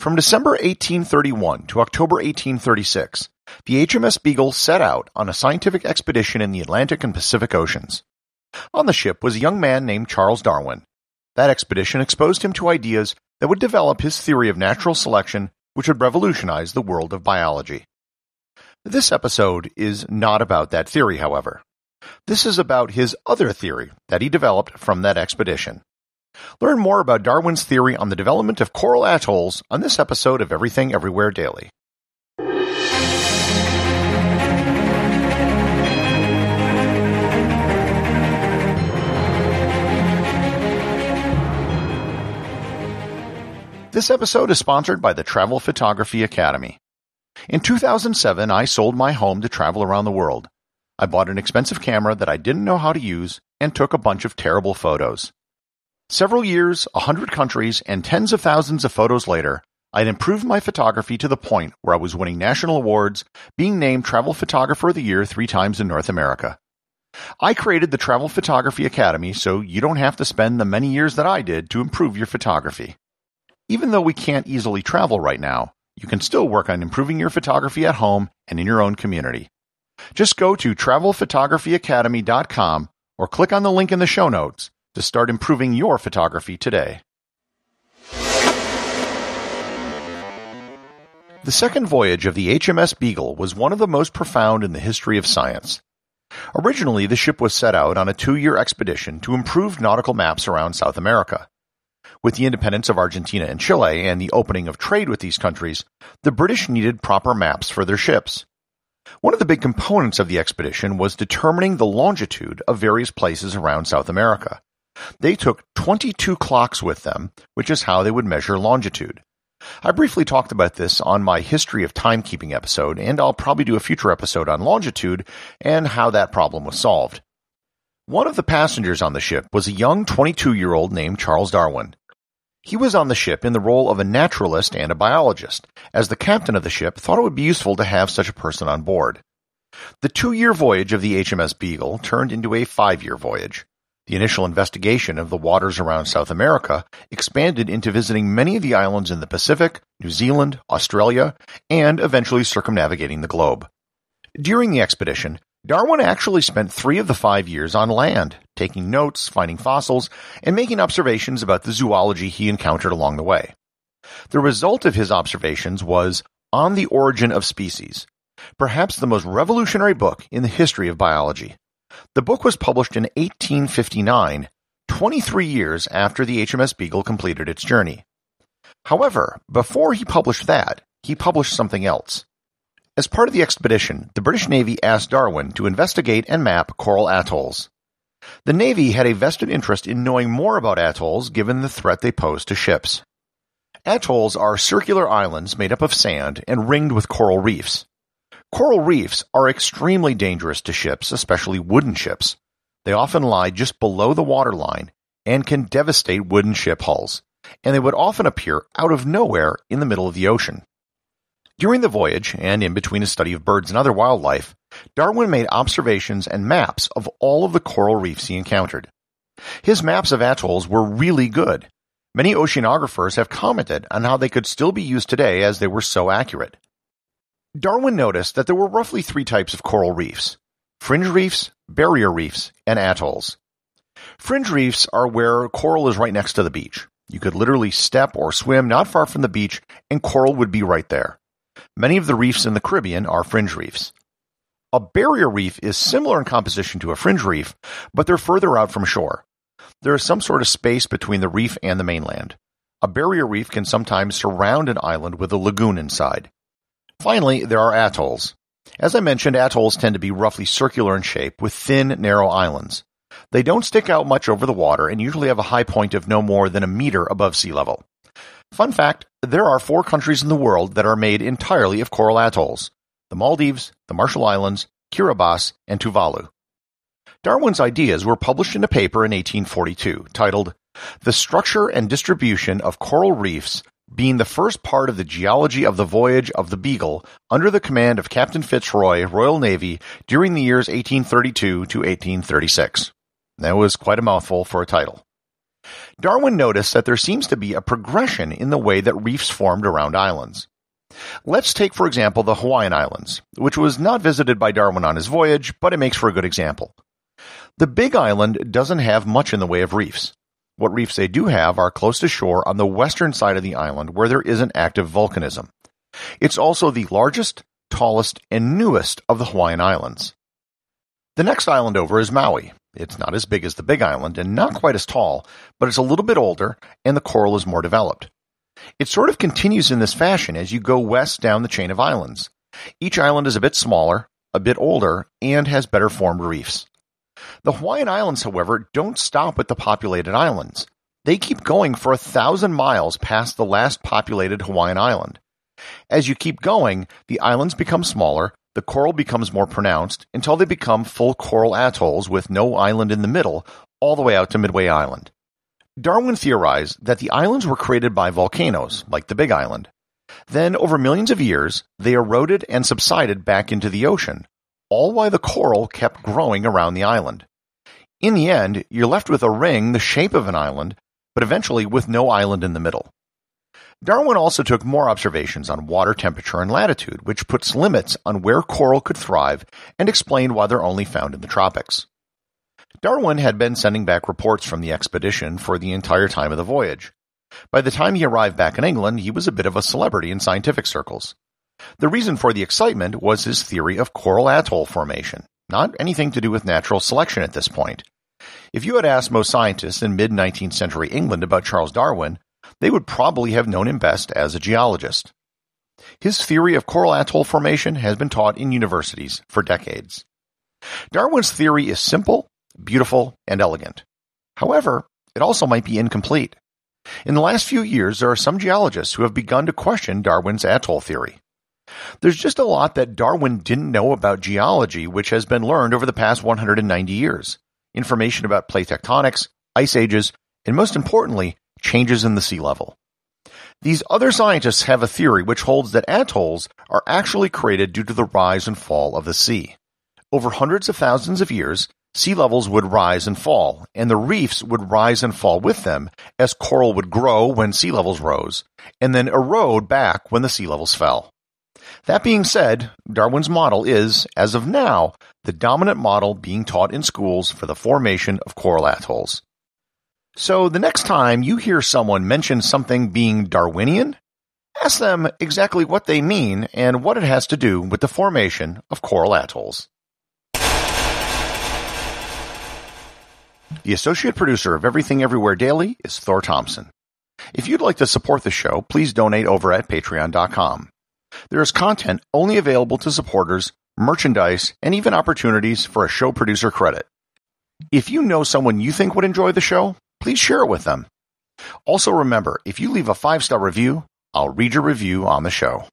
From December 1831 to October 1836, the HMS Beagle set out on a scientific expedition in the Atlantic and Pacific Oceans. On the ship was a young man named Charles Darwin. That expedition exposed him to ideas that would develop his theory of natural selection, which would revolutionize the world of biology. This episode is not about that theory, however. This is about his other theory that he developed from that expedition. Learn more about Darwin's theory on the development of coral atolls on this episode of Everything Everywhere Daily. This episode is sponsored by the Travel Photography Academy. In 2007, I sold my home to travel around the world. I bought an expensive camera that I didn't know how to use and took a bunch of terrible photos. Several years, a hundred countries, and tens of thousands of photos later, I had improved my photography to the point where I was winning national awards, being named Travel Photographer of the Year three times in North America. I created the Travel Photography Academy so you don't have to spend the many years that I did to improve your photography. Even though we can't easily travel right now, you can still work on improving your photography at home and in your own community. Just go to travelphotographyacademy.com or click on the link in the show notes to start improving your photography today. The second voyage of the HMS Beagle was one of the most profound in the history of science. Originally, the ship was set out on a two year expedition to improve nautical maps around South America. With the independence of Argentina and Chile and the opening of trade with these countries, the British needed proper maps for their ships. One of the big components of the expedition was determining the longitude of various places around South America. They took 22 clocks with them, which is how they would measure longitude. I briefly talked about this on my History of Timekeeping episode, and I'll probably do a future episode on longitude and how that problem was solved. One of the passengers on the ship was a young 22 year old named Charles Darwin. He was on the ship in the role of a naturalist and a biologist, as the captain of the ship thought it would be useful to have such a person on board. The two year voyage of the HMS Beagle turned into a five year voyage. The initial investigation of the waters around South America expanded into visiting many of the islands in the Pacific, New Zealand, Australia, and eventually circumnavigating the globe. During the expedition, Darwin actually spent three of the five years on land, taking notes, finding fossils, and making observations about the zoology he encountered along the way. The result of his observations was On the Origin of Species, perhaps the most revolutionary book in the history of biology. The book was published in eighteen-fifty-nine, twenty-three years after the HMS Beagle completed its journey. However, before he published that, he published something else. As part of the expedition, the British Navy asked Darwin to investigate and map coral atolls. The Navy had a vested interest in knowing more about atolls given the threat they pose to ships. Atolls are circular islands made up of sand and ringed with coral reefs. Coral reefs are extremely dangerous to ships, especially wooden ships. They often lie just below the waterline and can devastate wooden ship hulls, and they would often appear out of nowhere in the middle of the ocean. During the voyage, and in between a study of birds and other wildlife, Darwin made observations and maps of all of the coral reefs he encountered. His maps of atolls were really good. Many oceanographers have commented on how they could still be used today as they were so accurate. Darwin noticed that there were roughly three types of coral reefs fringe reefs, barrier reefs, and atolls. Fringe reefs are where coral is right next to the beach. You could literally step or swim not far from the beach, and coral would be right there. Many of the reefs in the Caribbean are fringe reefs. A barrier reef is similar in composition to a fringe reef, but they're further out from shore. There is some sort of space between the reef and the mainland. A barrier reef can sometimes surround an island with a lagoon inside. Finally, there are atolls. As I mentioned, atolls tend to be roughly circular in shape with thin, narrow islands. They don't stick out much over the water and usually have a high point of no more than a meter above sea level. Fun fact, there are four countries in the world that are made entirely of coral atolls. The Maldives, the Marshall Islands, Kiribati, and Tuvalu. Darwin's ideas were published in a paper in 1842 titled The Structure and Distribution of Coral Reefs being the first part of the geology of the voyage of the Beagle under the command of Captain Fitzroy, Royal Navy, during the years 1832 to 1836. That was quite a mouthful for a title. Darwin noticed that there seems to be a progression in the way that reefs formed around islands. Let's take, for example, the Hawaiian Islands, which was not visited by Darwin on his voyage, but it makes for a good example. The Big Island doesn't have much in the way of reefs. What reefs they do have are close to shore on the western side of the island where there an active volcanism. It's also the largest, tallest, and newest of the Hawaiian Islands. The next island over is Maui. It's not as big as the Big Island and not quite as tall, but it's a little bit older and the coral is more developed. It sort of continues in this fashion as you go west down the chain of islands. Each island is a bit smaller, a bit older, and has better formed reefs. The Hawaiian Islands, however, don't stop at the populated islands. They keep going for a thousand miles past the last populated Hawaiian island. As you keep going, the islands become smaller, the coral becomes more pronounced, until they become full coral atolls with no island in the middle, all the way out to Midway Island. Darwin theorized that the islands were created by volcanoes, like the Big Island. Then, over millions of years, they eroded and subsided back into the ocean, all while the coral kept growing around the island. In the end, you're left with a ring the shape of an island, but eventually with no island in the middle. Darwin also took more observations on water temperature and latitude, which puts limits on where coral could thrive and explained why they're only found in the tropics. Darwin had been sending back reports from the expedition for the entire time of the voyage. By the time he arrived back in England, he was a bit of a celebrity in scientific circles. The reason for the excitement was his theory of coral atoll formation, not anything to do with natural selection at this point. If you had asked most scientists in mid 19th century England about Charles Darwin, they would probably have known him best as a geologist. His theory of coral atoll formation has been taught in universities for decades. Darwin's theory is simple, beautiful, and elegant. However, it also might be incomplete. In the last few years, there are some geologists who have begun to question Darwin's atoll theory. There's just a lot that Darwin didn't know about geology, which has been learned over the past 190 years. Information about plate tectonics, ice ages, and most importantly, changes in the sea level. These other scientists have a theory which holds that atolls are actually created due to the rise and fall of the sea. Over hundreds of thousands of years, sea levels would rise and fall, and the reefs would rise and fall with them as coral would grow when sea levels rose, and then erode back when the sea levels fell. That being said, Darwin's model is, as of now, the dominant model being taught in schools for the formation of coral atolls. So the next time you hear someone mention something being Darwinian, ask them exactly what they mean and what it has to do with the formation of coral atolls. The associate producer of Everything Everywhere Daily is Thor Thompson. If you'd like to support the show, please donate over at patreon.com. There is content only available to supporters, merchandise, and even opportunities for a show producer credit. If you know someone you think would enjoy the show, please share it with them. Also remember, if you leave a five-star review, I'll read your review on the show.